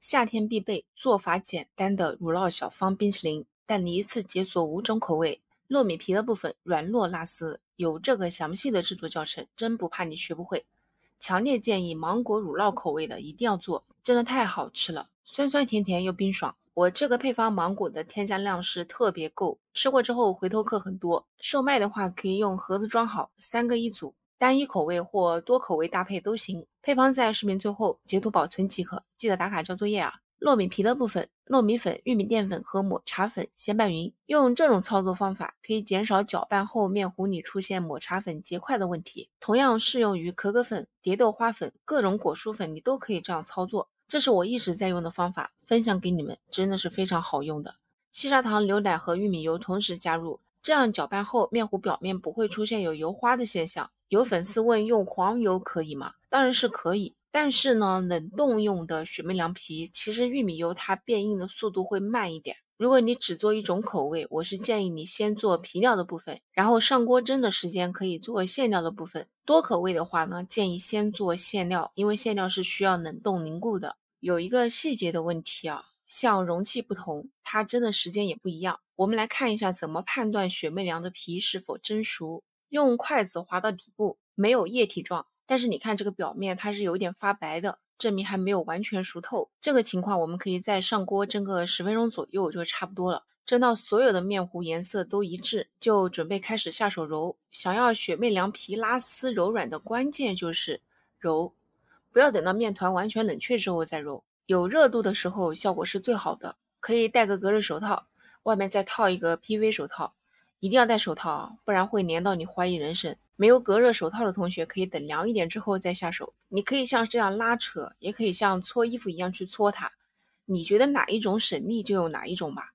夏天必备，做法简单的乳酪小方冰淇淋，带你一次解锁五种口味。糯米皮的部分软糯拉丝，有这个详细的制作教程，真不怕你学不会。强烈建议芒果乳酪口味的一定要做，真的太好吃了，酸酸甜甜又冰爽。我这个配方芒果的添加量是特别够，吃过之后回头客很多。售卖的话可以用盒子装好，三个一组。单一口味或多口味搭配都行，配方在视频最后截图保存即可。记得打卡交作业啊！糯米皮的部分，糯米粉、玉米淀粉和抹茶粉先拌匀。用这种操作方法可以减少搅拌后面糊里出现抹茶粉结块的问题。同样适用于可可粉、蝶豆花粉、各种果蔬粉，你都可以这样操作。这是我一直在用的方法，分享给你们，真的是非常好用的。细砂糖、牛奶和玉米油同时加入，这样搅拌后面糊表面不会出现有油花的现象。有粉丝问用黄油可以吗？当然是可以，但是呢，冷冻用的雪媚娘皮，其实玉米油它变硬的速度会慢一点。如果你只做一种口味，我是建议你先做皮料的部分，然后上锅蒸的时间可以做馅料的部分。多口味的话呢，建议先做馅料，因为馅料是需要冷冻凝固的。有一个细节的问题啊，像容器不同，它蒸的时间也不一样。我们来看一下怎么判断雪媚娘的皮是否蒸熟。用筷子划到底部没有液体状，但是你看这个表面它是有点发白的，证明还没有完全熟透。这个情况我们可以再上锅蒸个十分钟左右就差不多了。蒸到所有的面糊颜色都一致，就准备开始下手揉。想要雪媚凉皮拉丝柔软的关键就是揉，不要等到面团完全冷却之后再揉，有热度的时候效果是最好的。可以戴个隔热手套，外面再套一个 p v 手套。一定要戴手套啊，不然会粘到你，怀疑人生。没有隔热手套的同学，可以等凉一点之后再下手。你可以像这样拉扯，也可以像搓衣服一样去搓它。你觉得哪一种省力就用哪一种吧。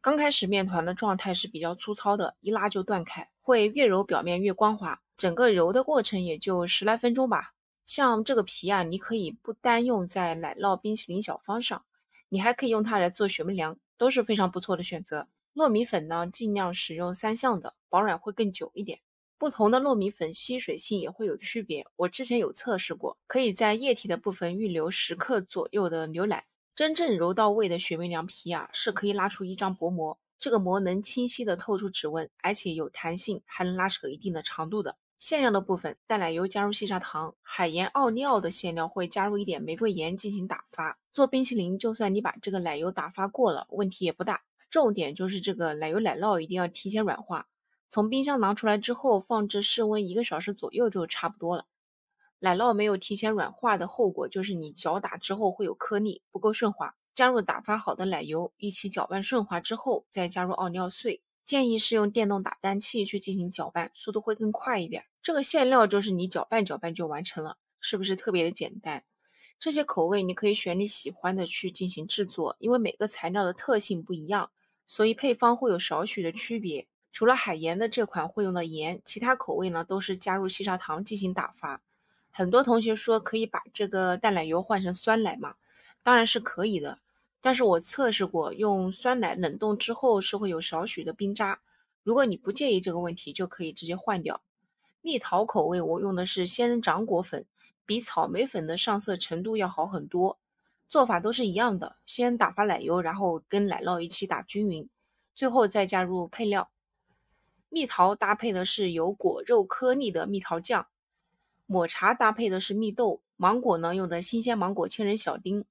刚开始面团的状态是比较粗糙的，一拉就断开，会越揉表面越光滑。整个揉的过程也就十来分钟吧。像这个皮啊，你可以不单用在奶酪冰淇淋小方上，你还可以用它来做雪媚娘，都是非常不错的选择。糯米粉呢，尽量使用三相的，保暖会更久一点。不同的糯米粉吸水性也会有区别。我之前有测试过，可以在液体的部分预留十克左右的牛奶。真正揉到位的雪媚娘皮啊，是可以拉出一张薄膜，这个膜能清晰的透出指纹，而且有弹性，还能拉扯一定的长度的。馅料的部分，淡奶油加入细砂糖，海盐奥利奥的馅料会加入一点玫瑰盐进行打发。做冰淇淋，就算你把这个奶油打发过了，问题也不大。重点就是这个奶油奶酪一定要提前软化，从冰箱拿出来之后放置室温一个小时左右就差不多了。奶酪没有提前软化的后果就是你搅打之后会有颗粒，不够顺滑。加入打发好的奶油一起搅拌顺滑之后，再加入奥利奥碎。建议是用电动打蛋器去进行搅拌，速度会更快一点。这个馅料就是你搅拌搅拌就完成了，是不是特别的简单？这些口味你可以选你喜欢的去进行制作，因为每个材料的特性不一样。所以配方会有少许的区别，除了海盐的这款会用到盐，其他口味呢都是加入细砂糖进行打发。很多同学说可以把这个淡奶油换成酸奶嘛，当然是可以的，但是我测试过用酸奶冷冻之后是会有少许的冰渣，如果你不介意这个问题，就可以直接换掉。蜜桃口味我用的是仙人掌果粉，比草莓粉的上色程度要好很多。做法都是一样的，先打发奶油，然后跟奶酪一起打均匀，最后再加入配料。蜜桃搭配的是有果肉颗粒的蜜桃酱，抹茶搭配的是蜜豆，芒果呢用的新鲜芒果千人小丁，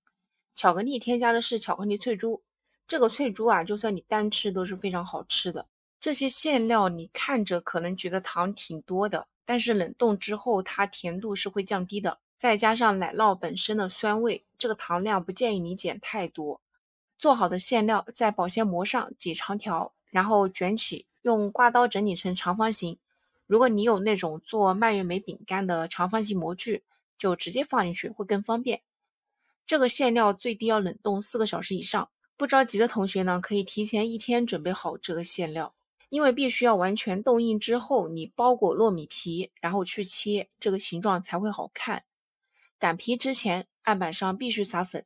巧克力添加的是巧克力脆珠。这个脆珠啊，就算你单吃都是非常好吃的。这些馅料你看着可能觉得糖挺多的，但是冷冻之后它甜度是会降低的，再加上奶酪本身的酸味。这个糖量不建议你减太多。做好的馅料在保鲜膜上挤长条，然后卷起，用刮刀整理成长方形。如果你有那种做蔓越莓饼干的长方形模具，就直接放进去会更方便。这个馅料最低要冷冻四个小时以上。不着急的同学呢，可以提前一天准备好这个馅料，因为必须要完全冻硬之后，你包裹糯米皮，然后去切，这个形状才会好看。擀皮之前。案板上必须撒粉，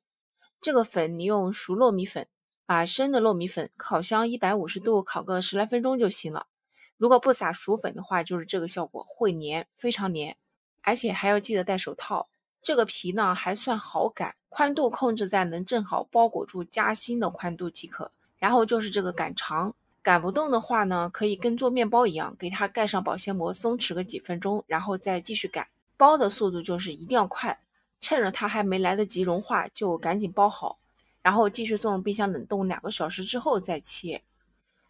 这个粉你用熟糯米粉，把生的糯米粉烤箱一百五十度烤个十来分钟就行了。如果不撒熟粉的话，就是这个效果会粘，非常粘，而且还要记得戴手套。这个皮呢还算好擀，宽度控制在能正好包裹住夹心的宽度即可。然后就是这个擀长，擀不动的话呢，可以跟做面包一样，给它盖上保鲜膜松弛个几分钟，然后再继续擀。包的速度就是一定要快。趁着它还没来得及融化，就赶紧包好，然后继续送入冰箱冷冻两个小时之后再切。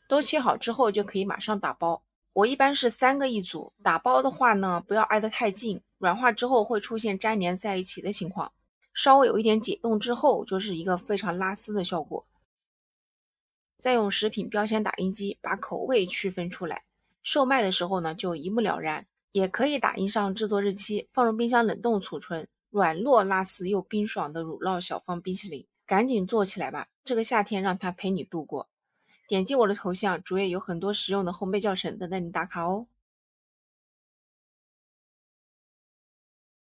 都切好之后就可以马上打包。我一般是三个一组。打包的话呢，不要挨得太近，软化之后会出现粘连在一起的情况。稍微有一点解冻之后，就是一个非常拉丝的效果。再用食品标签打印机把口味区分出来，售卖的时候呢就一目了然。也可以打印上制作日期，放入冰箱冷冻储存。软糯拉丝又冰爽的乳酪小方冰淇淋，赶紧做起来吧！这个夏天让它陪你度过。点击我的头像，主页有很多实用的烘焙教程，等待你打卡哦。